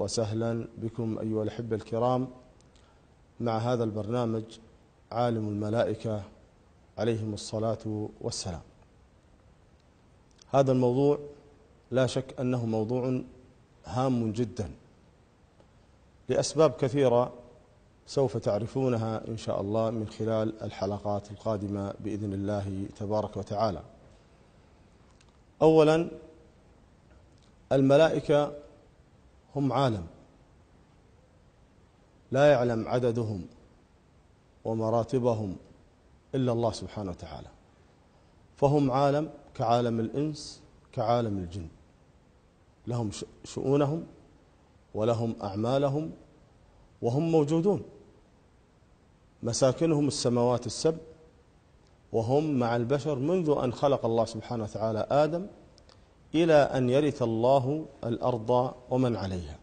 وسهلا بكم أيها الأحبة الكرام مع هذا البرنامج عالم الملائكة عليهم الصلاة والسلام هذا الموضوع لا شك أنه موضوع هام جدا لأسباب كثيرة سوف تعرفونها إن شاء الله من خلال الحلقات القادمة بإذن الله تبارك وتعالى أولا الملائكة هم عالم لا يعلم عددهم ومراتبهم إلا الله سبحانه وتعالى فهم عالم كعالم الإنس كعالم الجن لهم شؤونهم ولهم أعمالهم وهم موجودون مساكنهم السماوات السبع وهم مع البشر منذ أن خلق الله سبحانه وتعالى آدم إلى أن يرث الله الأرض ومن عليها